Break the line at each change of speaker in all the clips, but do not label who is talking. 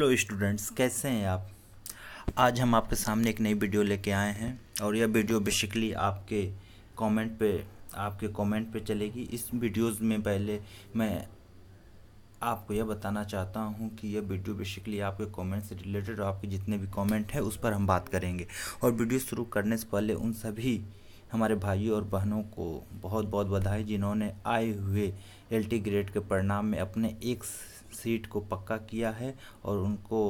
hello students कैसे हैं आप आज हम आपके सामने एक नई वीडियो लेके आए हैं और यह वीडियो बेसिकली आपके कमेंट पे आपके कमेंट पे चलेगी इस वीडियोस में पहले मैं आपको यह बताना चाहता हूँ कि यह वीडियो बेसिकली आपके कमेंट से रिलेटेड और आपके जितने भी कमेंट हैं उस पर हम बात करेंगे और वीडियो शुरू करने से पहले उन सभी हमारे भाइयों और बहनों को बहुत बहुत बधाई जिन्होंने आए हुए एल ग्रेड के परिणाम में अपने एक सीट को पक्का किया है और उनको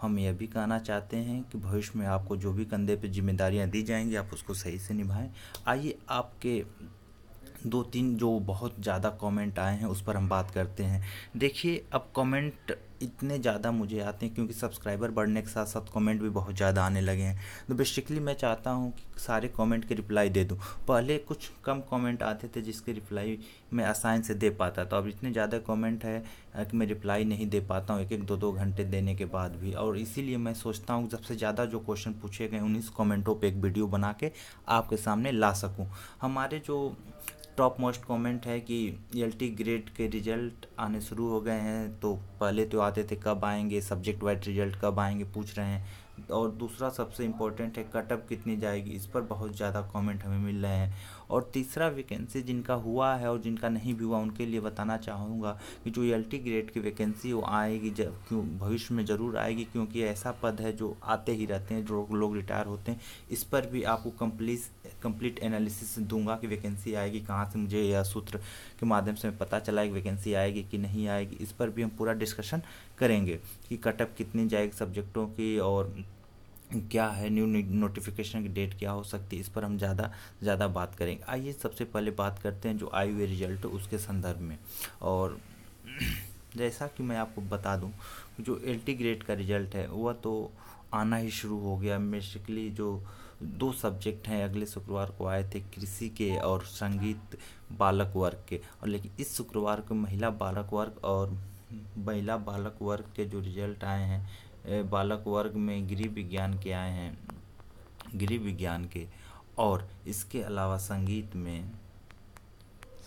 हम यह भी कहना चाहते हैं कि भविष्य में आपको जो भी कंधे पर जिम्मेदारियां दी जाएंगी आप उसको सही से निभाएं आइए आपके दो तीन जो बहुत ज़्यादा कमेंट आए हैं उस पर हम बात करते हैं देखिए अब कमेंट इतने ज़्यादा मुझे आते हैं क्योंकि सब्सक्राइबर बढ़ने के साथ साथ कमेंट भी बहुत ज़्यादा आने लगे हैं तो बेसिकली मैं चाहता हूँ कि सारे कमेंट के रिप्लाई दे दूँ पहले कुछ कम कमेंट आते थे जिसके रिप्लाई मैं आसान से दे पाता था अब इतने ज़्यादा कमेंट है कि मैं रिप्लाई नहीं दे पाता हूँ एक एक दो दो घंटे देने के बाद भी और इसीलिए मैं सोचता हूँ सबसे ज़्यादा जो क्वेश्चन पूछे गए उन्हीं कॉमेंटों पर एक वीडियो बना के आपके सामने ला सकूँ हमारे जो टॉप मोस्ट कमेंट है कि एल ग्रेड के रिजल्ट आने शुरू हो गए हैं तो पहले तो आते थे कब आएंगे सब्जेक्ट वाइज रिजल्ट कब आएंगे पूछ रहे हैं और दूसरा सबसे इम्पोर्टेंट है कटअप कितनी जाएगी इस पर बहुत ज़्यादा कमेंट हमें मिल रहे हैं और तीसरा वैकेंसी जिनका हुआ है और जिनका नहीं भी हुआ उनके लिए बताना चाहूँगा कि जो एल ग्रेड की वैकेंसी वो आएगी जब क्यों भविष्य में ज़रूर आएगी क्योंकि ऐसा पद है जो आते ही रहते हैं जो लोग रिटायर होते हैं इस पर भी आपको कंप्लीट कंप्लीट एनालिसिस दूंगा कि वैकेंसी आएगी कहाँ से मुझे यह सूत्र के माध्यम से पता चला कि वैकेंसी आएगी कि नहीं आएगी इस पर भी हम पूरा डिस्कशन करेंगे कि कटअप कितनी जाएगी सब्जेक्टों की और क्या है न्यू नोटिफिकेशन की डेट क्या हो सकती है इस पर हम ज़्यादा ज़्यादा बात करेंगे आइए सबसे पहले बात करते हैं जो आई हुए रिजल्ट उसके संदर्भ में और जैसा कि मैं आपको बता दूं जो एल टी ग्रेड का रिजल्ट है वह तो आना ही शुरू हो गया बेसिकली जो दो सब्जेक्ट हैं अगले शुक्रवार को आए थे कृषि के और संगीत बालक वर्ग के और लेकिन इस शुक्रवार को महिला बालक वर्ग और महिला बालक वर्ग के जो रिजल्ट आए हैं बालक वर्ग में गृह विज्ञान के आए हैं गृह विज्ञान के और इसके अलावा संगीत में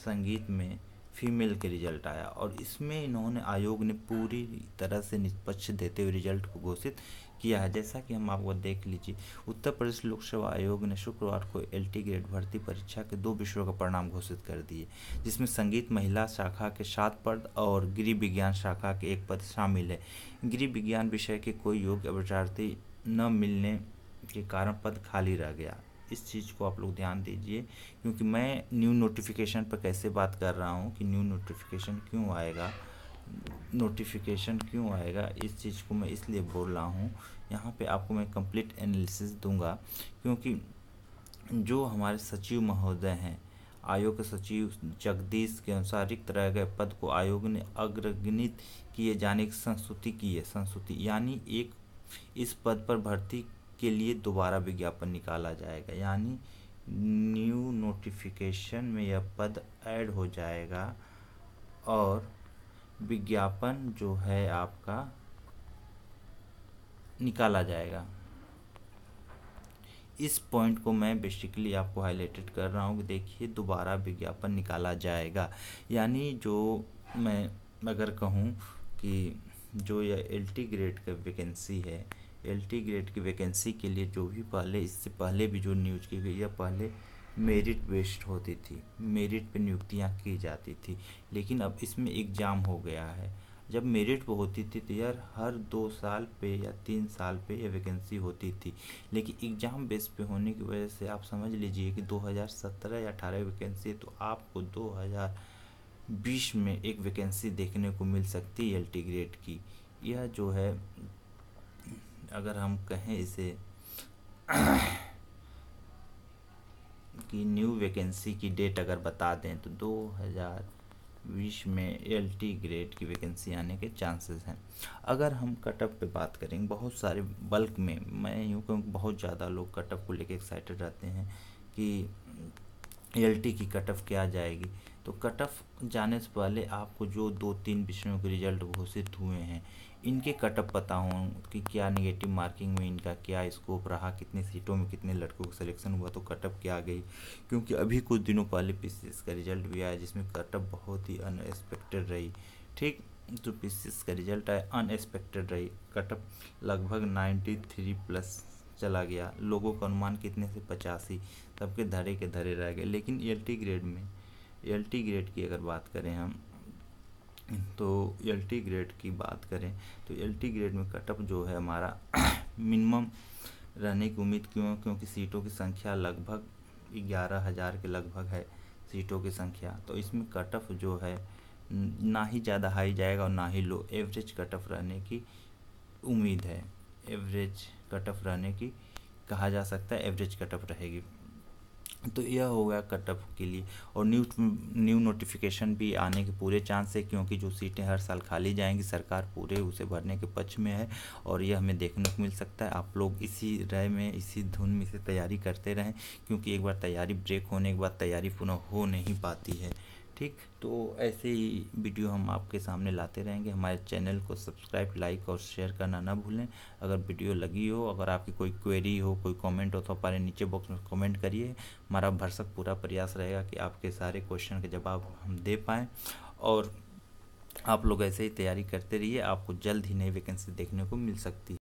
संगीत में फीमेल के रिजल्ट आया और इसमें इन्होंने आयोग ने पूरी तरह से निष्पक्ष देते हुए रिजल्ट को घोषित किया है जैसा कि हम आपको देख लीजिए उत्तर प्रदेश लोक सेवा आयोग ने शुक्रवार को एल टी ग्रेड भर्ती परीक्षा के दो विषयों का परिणाम घोषित कर दिए जिसमें संगीत महिला शाखा के सात पद और गृह विज्ञान शाखा के एक पद शामिल है गृह विज्ञान विषय के कोई योग्य अभ्यार्थी न मिलने के कारण पद खाली रह गया इस चीज़ को आप लोग ध्यान दीजिए क्योंकि मैं न्यू नोटिफिकेशन पर कैसे बात कर रहा हूँ कि न्यू नोटिफिकेशन क्यों आएगा नोटिफिकेशन क्यों आएगा इस चीज़ को मैं इसलिए बोल रहा हूँ यहाँ पे आपको मैं कंप्लीट एनालिसिस दूंगा क्योंकि जो हमारे सचिव महोदय हैं आयोग के सचिव जगदीश के अनुसार रिक्त रह गए पद को आयोग ने अग्रगणित किए जाने की संस्तुति की है संस्तुति यानी एक इस पद पर भर्ती के लिए दोबारा विज्ञापन निकाला जाएगा यानी न्यू नोटिफिकेशन में यह पद ऐड हो जाएगा और विज्ञापन जो है आपका निकाला जाएगा इस पॉइंट को मैं बेसिकली आपको हाईलाइटेड कर रहा हूँ कि देखिए दोबारा विज्ञापन निकाला जाएगा यानी जो मैं अगर कहूँ कि जो यह एल ग्रेड का वैकेंसी है एल टी ग्रेड की वैकेंसी के लिए जो भी पहले इससे पहले भी जो नियुक्त की गई या पहले मेरिट बेस्ड होती थी मेरिट पे नियुक्तियाँ की जाती थी लेकिन अब इसमें एग्ज़ाम हो गया है जब मेरिट पर होती थी तो यार हर दो साल पे या तीन साल पे यह वैकेंसी होती थी लेकिन एग्ज़ाम बेस पे होने की वजह से आप समझ लीजिए कि 2017 या 18 वैकेंसी है तो आपको 2020 में एक वैकेंसी देखने को मिल सकती है एल ग्रेड की यह जो है अगर हम कहें इसे कि न्यू वैकेंसी की डेट अगर बता दें तो दो हज़ार बीस में एल टी ग्रेड की वैकेंसी आने के चांसेस हैं अगर हम कटअप पे बात करेंगे बहुत सारे बल्क में मैं यूँ क्योंकि बहुत ज़्यादा लोग कटअप को लेके एक्साइटेड रहते हैं कि एल टी की कटअप क्या जाएगी तो कट ऑफ जाने से पहले आपको जो दो तीन विषयों के रिजल्ट घोषित हुए हैं इनके कट ऑफ पता हों कि क्या निगेटिव मार्किंग में इनका क्या स्कोप रहा कितनी सीटों में कितने लड़कों का सिलेक्शन हुआ तो कट ऑफ क्या गई क्योंकि अभी कुछ दिनों पहले पी का रिजल्ट भी आया जिसमें कट ऑफ बहुत ही अनएक्सपेक्टेड रही ठीक जो तो पी का रिजल्ट आया अनएक्सपेक्टेड रही कट ऑफ लगभग नाइन्टी थ्री प्लस चला गया लोगों का अनुमान कितने से पचासी सबके धरे के धरे रह गए लेकिन एल ग्रेड में एल टी ग्रेड की अगर बात करें हम तो एल टी ग्रेड की बात करें तो एल टी ग्रेड में कटअप जो है हमारा मिनिमम रहने की उम्मीद क्यों क्योंकि सीटों की संख्या लगभग ग्यारह हज़ार के लगभग है सीटों की संख्या तो इसमें कटअप जो है ना ही ज़्यादा हाई जाएगा और ना ही लो एवरेज कटअप रहने की उम्मीद है एवरेज कटअप रहने की कहा जा सकता है एवरेज कटअप रहेगी तो यह होगा कटअप के लिए और न्यू न्यू नोटिफिकेशन भी आने के पूरे चांस है क्योंकि जो सीटें हर साल खाली जाएंगी सरकार पूरे उसे भरने के पक्ष में है और यह हमें देखने को मिल सकता है आप लोग इसी राय में इसी धुन में से तैयारी करते रहें क्योंकि एक बार तैयारी ब्रेक होने के बाद तैयारी पुनः हो नहीं पाती है ठीक तो ऐसे ही वीडियो हम आपके सामने लाते रहेंगे हमारे चैनल को सब्सक्राइब लाइक और शेयर करना ना भूलें अगर वीडियो लगी हो अगर आपकी कोई क्वेरी हो कोई कमेंट हो तो हमारे नीचे बॉक्स में कमेंट करिए हमारा भरसक पूरा प्रयास रहेगा कि आपके सारे क्वेश्चन के जवाब हम दे पाएँ और आप लोग ऐसे ही तैयारी करते रहिए आपको जल्द ही नई वैकेंसी देखने को मिल सकती है